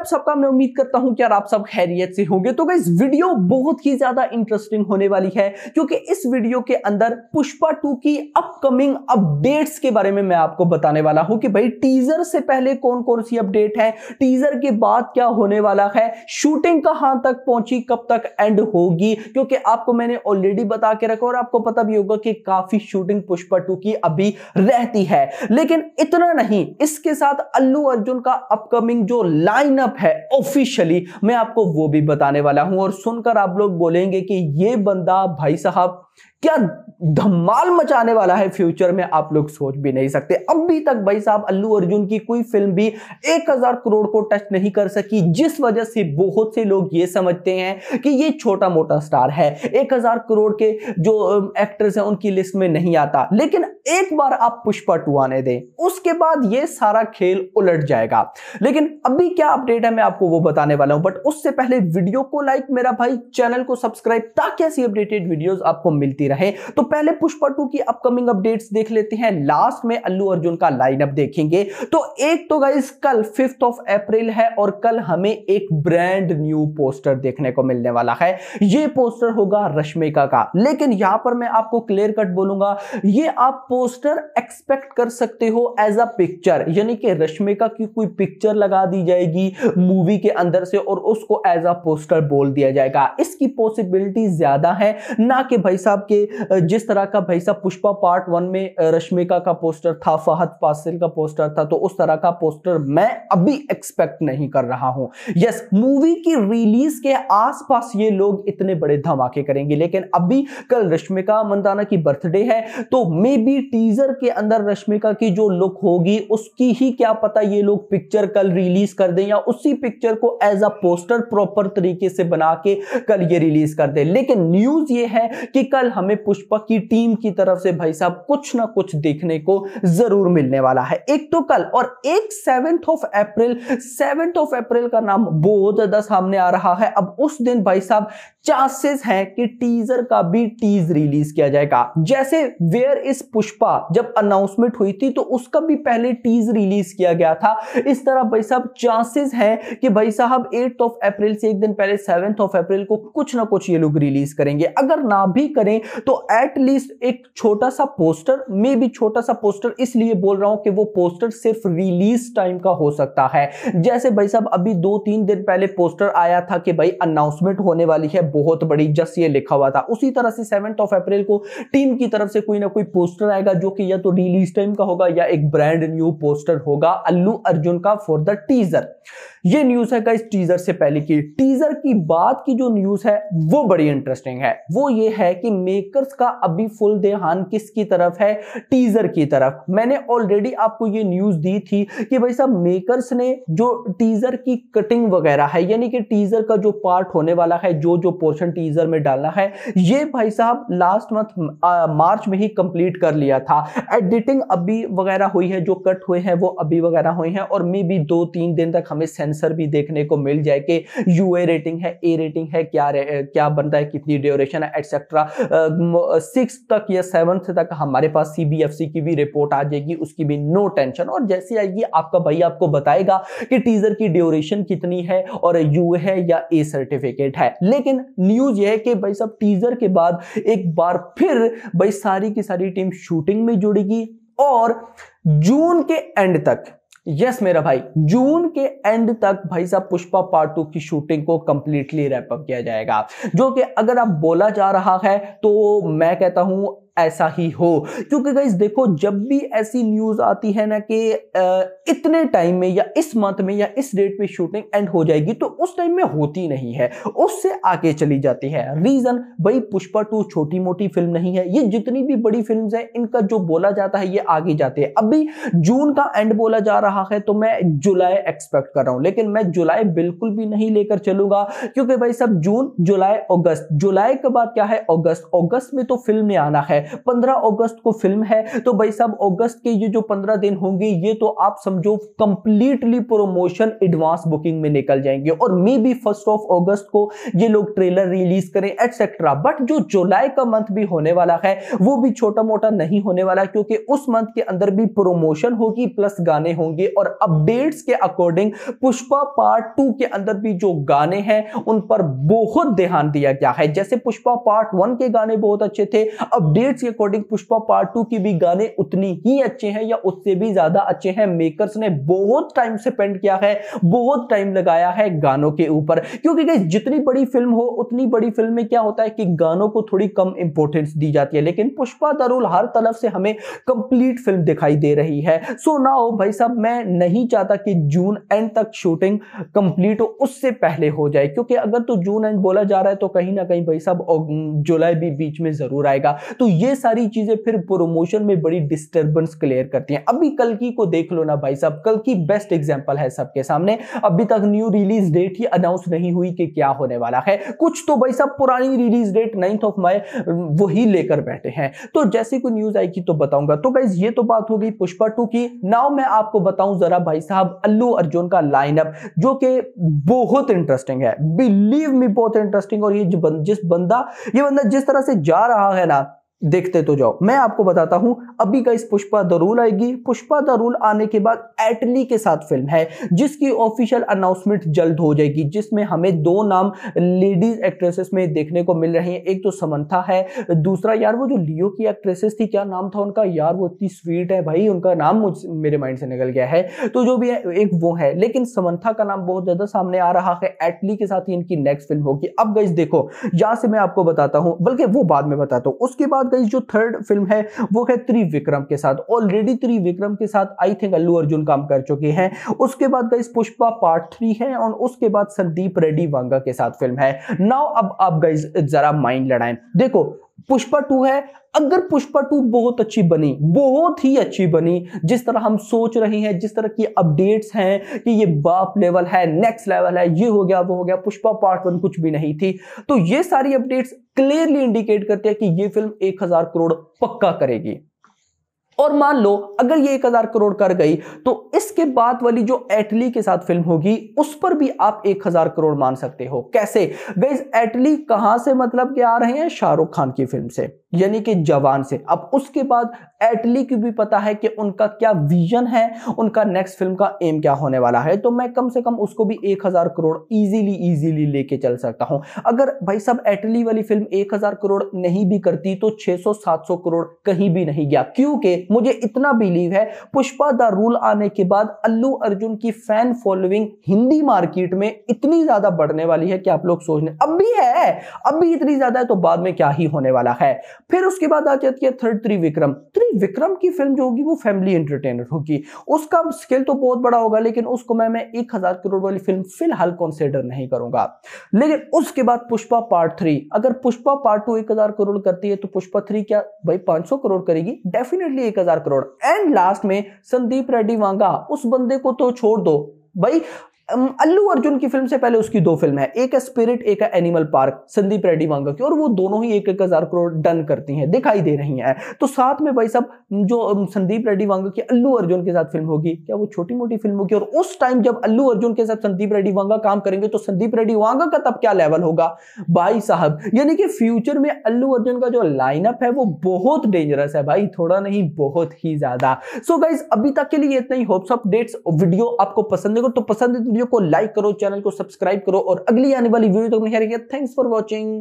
आप सबका मैं उम्मीद करता हूं कि यार आप सब खैरियत से होंगे तो इस वीडियो बहुत ही ज्यादा इंटरेस्टिंग होने वाली है क्योंकि इस वीडियो के अंदर पुष्पा टू की अपकमिंग अपडेट्स के बारे में मैं आपको बताने वाला हूं कि भाई टीजर से पहले कौन कौन सी अपडेट है टीजर के बाद क्या होने वाला है शूटिंग कहां तक पहुंची कब तक एंड होगी क्योंकि आपको मैंने ऑलरेडी बता के रखा और आपको पता भी होगा कि काफी शूटिंग पुष्पा टू की अभी रहती है लेकिन इतना नहीं इसके साथ अल्लू अर्जुन का अपकमिंग जो लाइनअप कब है ऑफिशियली मैं आपको वो भी बताने वाला हूं और सुनकर आप लोग बोलेंगे कि ये बंदा भाई साहब क्या धमाल मचाने वाला है फ्यूचर में आप लोग सोच भी नहीं सकते अभी तक भाई साहब अल्लू अर्जुन की कोई फिल्म भी एक हजार करोड़ को टच नहीं कर सकी जिस वजह से बहुत से लोग ये समझते हैं कि ये छोटा मोटा स्टार है एक हजार करोड़ के जो एक्टर्स हैं उनकी लिस्ट में नहीं आता लेकिन एक बार आप पुष्पा टू आने दें उसके बाद ये सारा खेल उलट जाएगा लेकिन अभी क्या अपडेट है मैं आपको वो बताने वाला हूं बट उससे पहले वीडियो को लाइक मेरा भाई चैनल को सब्सक्राइब ताकि ऐसी अपडेटेड वीडियो आपको मिलती रहे तो पहले पुष्पा टू की अपकमिंग अपडेट्स देख लेते हैं लास्ट में अल्लू अर्जुन का लाइनअप देखेंगे तो एक तो गाइज कल फिफ्थ ऑफ अप्रैल है और कल हमें एक ब्रांड न्यू पोस्टर देखने को मिलने वाला है ये पोस्टर होगा रश्मिका का लेकिन यहां पर मैं आपको क्लियर कट बोलूंगा ये आप पोस्टर एक्सपेक्ट कर सकते हो एज अ पिक्चर यानी कि रश्मिका की कोई पिक्चर लगा दी जाएगी मूवी के अंदर से और उसको एज अ पोस्टर बोल दिया जाएगा इसकी पॉसिबिलिटी ज्यादा है ना कि भाई साहब के जिस तरह का भाई साहब पुष्पा पार्ट वन में रश्मिका का पोस्टर था फहद फासिल का पोस्टर था तो उस तरह का पोस्टर मैं अभी एक्सपेक्ट नहीं कर रहा हूं यस मूवी की रिलीज के आसपास ये लोग इतने बड़े धमाके करेंगे लेकिन अभी कल रश्मिका मंदाना की बर्थडे है तो मे बी टीजर के अंदर रश्मिका की जो लुक होगी उसकी ही क्या पता ये लोग पिक्चर कल रिलीज कर दें या उसी पिक्चर को एज अ पोस्टर प्रॉपर तरीके से बना के कल ये रिलीज कर दें लेकिन न्यूज ये है कि कल हमें हमें पुष्पा की टीम की तरफ से भाई साहब कुछ ना कुछ देखने को जरूर मिलने वाला है एक तो कल और एक seventh of April seventh of April का नाम बहुत ज्यादा सामने आ रहा है अब उस दिन भाई साहब चांसेस हैं कि टीजर का भी टीज रिलीज किया जाएगा जैसे वेयर इज पुष्पा जब अनाउंसमेंट हुई थी तो उसका भी पहले टीज रिलीज किया गया था इस तरह भाई साहब चांसेस हैं कि भाई साहब एट ऑफ अप्रैल से एक दिन पहले सेवेंथ ऑफ अप्रैल को कुछ ना कुछ ये लोग रिलीज करेंगे अगर ना भी करें तो एटलीस्ट एक छोटा सा पोस्टर मे भी छोटा सा पोस्टर इसलिए बोल रहा हूं कि वो पोस्टर सिर्फ रिलीज टाइम का हो सकता है जैसे भाई साहब अभी दो तीन दिन पहले पोस्टर आया था कि भाई अनाउंसमेंट होने वाली है बहुत बड़ी जस ये लिखा हुआ था उसी तरह से सेवेंथ ऑफ अप्रैल को टीम की तरफ से कोई ना कोई पोस्टर आएगा जो कि या तो रिलीज टाइम का होगा या एक ब्रांड न्यू पोस्टर होगा अल्लू अर्जुन का फॉर द टीजर ये न्यूज है इस टीजर से पहले की टीजर की बात की जो न्यूज है वो बड़ी इंटरेस्टिंग है वो ये है कि मे लेकर्स का अभी फुल ध्यान किसकी तरफ है टीजर की तरफ मैंने ऑलरेडी आपको ये न्यूज दी थी कि भाई साहब मेकर्स ने जो टीजर की कटिंग वगैरह है यानी कि टीजर का जो पार्ट होने वाला है जो जो पोर्शन टीजर में डालना है ये भाई साहब लास्ट मंथ मार्च में ही कंप्लीट कर लिया था एडिटिंग अभी वगैरह हुई है जो कट हुए हैं वो अभी वगैरह हुए हैं और मे भी दो तीन दिन तक हमें सेंसर भी देखने को मिल जाए कि यू रेटिंग है ए रेटिंग है क्या क्या बनता है कितनी ड्यूरेशन है एटसेट्रा सिक्स तक या सेवन्थ तक हमारे पास सीबीएफसी की भी रिपोर्ट आ जाएगी उसकी भी नो टेंशन और जैसे आएगी आपका भाई आपको बताएगा कि टीजर की ड्यूरेशन कितनी है और यू है या ए सर्टिफिकेट है लेकिन न्यूज यह है कि भाई सब टीजर के बाद एक बार फिर भाई सारी की सारी टीम शूटिंग में जुड़ेगी और जून के एंड तक यस मेरा भाई जून के एंड तक भाई साहब पुष्पा पार्ट टू की शूटिंग को कंप्लीटली रैपअप किया जाएगा जो कि अगर आप बोला जा रहा है तो मैं कहता हूं ऐसा ही हो क्योंकि गाइज देखो जब भी ऐसी न्यूज आती है ना कि इतने टाइम में या इस मंथ में या इस डेट पे शूटिंग एंड हो जाएगी तो उस टाइम में होती नहीं है उससे आगे चली जाती है रीजन भाई पुष्पा टू छोटी मोटी फिल्म नहीं है ये जितनी भी बड़ी फिल्म है इनका जो बोला जाता है ये आगे जाते हैं अभी जून का एंड बोला जा रहा है तो मैं जुलाई एक्सपेक्ट कर रहा हूं लेकिन मैं जुलाई बिल्कुल भी नहीं लेकर चलूंगा क्योंकि भाई सब जून जुलाई अगस्त जुलाई के बाद क्या है अगस्त अगस्त में तो फिल्म ने आना है है पंद्रह अगस्त को फिल्म है तो भाई साहब अगस्त के ये जो पंद्रह दिन होंगे ये तो आप समझो कंप्लीटली प्रोमोशन एडवांस बुकिंग में निकल जाएंगे और maybe first of August को ये लोग ट्रेलर रिलीज करें एटसेट्रा बट जो जुलाई का मंथ भी होने वाला है वो भी छोटा मोटा नहीं होने वाला क्योंकि उस मंथ के अंदर भी प्रोमोशन होगी प्लस गाने होंगे और अपडेट्स के अकॉर्डिंग पुष्पा पार्ट टू के अंदर भी जो गाने हैं उन पर बहुत ध्यान दिया गया है जैसे पुष्पा पार्ट वन के गाने बहुत अच्छे थे अपडेट क्रेडिट्स के अकॉर्डिंग पुष्पा पार्ट टू की भी गाने उतनी ही अच्छे हैं या उससे भी ज्यादा अच्छे हैं मेकर्स ने बहुत टाइम से पेंट किया है बहुत टाइम लगाया है गानों के ऊपर क्योंकि जितनी बड़ी फिल्म हो उतनी बड़ी फिल्म में क्या होता है कि गानों को थोड़ी कम इंपोर्टेंस दी जाती है लेकिन पुष्पा दरुल हर तरफ से हमें कंप्लीट फिल्म दिखाई दे रही है सो ना हो भाई साहब मैं नहीं चाहता कि जून एंड तक शूटिंग कंप्लीट हो उससे पहले हो जाए क्योंकि अगर तो जून एंड बोला जा रहा है तो कहीं ना कहीं भाई साहब जुलाई भी बीच में जरूर आएगा तो ये सारी चीजें फिर प्रोमोशन में बड़ी डिस्टर्बेंस क्लियर करती हैं अभी कल की को देख लो ना भाई साहब कल की बेस्ट एग्जाम्पल है सबके सामने अभी तक न्यू रिलीज डेट ही अनाउंस नहीं हुई कि क्या होने वाला है कुछ तो भाई साहब पुरानी release date ninth of May वही लेकर बैठे हैं तो जैसे कोई न्यूज आएगी तो बताऊंगा तो गाइज ये तो बात हो गई पुष्पा टू की नाउ मैं आपको बताऊं जरा भाई साहब अल्लू अर्जुन का लाइनअप जो कि बहुत इंटरेस्टिंग है बिलीव मी बहुत इंटरेस्टिंग और ये जिस बंदा ये बंदा जिस तरह से जा रहा है ना देखते तो जाओ मैं आपको बताता हूं अभी का इस पुष्पा द रूल आएगी पुष्पा द रूल आने के बाद एटली के साथ फिल्म है जिसकी ऑफिशियल अनाउंसमेंट जल्द हो जाएगी जिसमें हमें दो नाम लेडीज एक्ट्रेसेस में देखने को मिल रहे हैं एक तो समंथा है दूसरा यार वो जो लियो की एक्ट्रेसेस थी क्या नाम था उनका यार वो इतनी स्वीट है भाई उनका नाम मुझ मेरे माइंड से निकल गया है तो जो भी है एक वो है लेकिन समंथा का नाम बहुत ज्यादा सामने आ रहा है एटली के साथ ही इनकी नेक्स्ट फिल्म होगी अब गई देखो यहां से मैं आपको बताता हूं बल्कि वो बाद में बताता हूँ उसके बाद गाइस जो थर्ड फिल्म है वो है त्रिविक्रम के साथ ऑलरेडी त्रिविक्रम के साथ आई थिंक अल्लू अर्जुन काम कर चुके हैं उसके बाद गाइस पुष्पा पार्ट थ्री है और उसके बाद संदीप रेड्डी वांगा के साथ फिल्म है नाउ अब आप गई जरा माइंड लड़ाएं देखो पुष्पा टू है अगर पुष्पा टू बहुत अच्छी बनी बहुत ही अच्छी बनी जिस तरह हम सोच रहे हैं जिस तरह की अपडेट्स हैं कि ये बाप लेवल है नेक्स्ट लेवल है ये हो गया वो हो गया पुष्पा पार्ट वन कुछ भी नहीं थी तो ये सारी अपडेट्स क्लियरली इंडिकेट करते हैं कि ये फिल्म एक हजार करोड़ पक्का करेगी और मान लो अगर ये एक हजार करोड़ कर गई तो इसके बाद वाली जो एटली के साथ फिल्म होगी उस पर भी आप एक हजार करोड़ मान सकते हो कैसे गई एटली कहां से मतलब के आ रहे हैं शाहरुख खान की फिल्म से यानी कि जवान से अब उसके बाद एटली को भी पता है कि उनका क्या विजन है उनका नेक्स्ट फिल्म का एम क्या होने वाला है तो मैं कम से कम उसको भी एक हजार करोड़ इजीली इजीली लेके चल सकता हूं अगर भाई सब एटली वाली फिल्म एक हजार करोड़ नहीं भी करती तो 600-700 करोड़ कहीं भी नहीं गया क्योंकि मुझे इतना बिलीव है पुष्पा द रूल आने के बाद अल्लू अर्जुन की फैन फॉलोइंग हिंदी मार्केट में इतनी ज्यादा बढ़ने वाली है कि आप लोग सोचने अब भी है अब भी इतनी ज्यादा है तो बाद में क्या ही होने वाला है फिर उसके बाद आ जाती है थर्ड त्रिविक्रम थ्री विक्रम की फिल्म जो होगी वो फैमिली एंटरटेनर होगी उसका स्केल तो बहुत बड़ा होगा लेकिन उसको मैं मैं एक हजार करोड़ वाली फिल्म फिलहाल कंसीडर नहीं करूंगा लेकिन उसके बाद पुष्पा पार्ट थ्री अगर पुष्पा पार्ट टू एक हजार करोड़ करती है तो पुष्पा थ्री क्या भाई पांच करोड़ करेगी डेफिनेटली एक करोड़ एंड लास्ट में संदीप रेड्डी वांगा उस बंदे को तो छोड़ दो भाई अल्लू अर्जुन की फिल्म से पहले उसकी दो फिल्म है एक है स्पिरिट एक है एनिमल पार्क संदीप रेड्डी मांगा की और वो दोनों ही एक एक हजार करोड़ डन करती हैं दिखाई दे रही हैं तो साथ में भाई साहब जो संदीप रेड्डी वांगा की अल्लू अर्जुन के साथ फिल्म होगी क्या वो छोटी मोटी फिल्म होगी और उस टाइम जब अल्लू अर्जुन के साथ संदीप रेड्डी वांगा काम करेंगे तो संदीप रेड्डी वांगा का तब क्या लेवल होगा भाई साहब यानी कि फ्यूचर में अल्लू अर्जुन का जो लाइनअप है वो बहुत डेंजरस है भाई थोड़ा नहीं बहुत ही ज्यादा सो गाइज अभी तक के लिए इतना ही होप्स अपडेट्स वीडियो आपको पसंद है तो पसंद तो वीडियो को लाइक करो चैनल को सब्सक्राइब करो और अगली आने वाली वीडियो तक तो मेरे थैंक्स फॉर वॉचिंग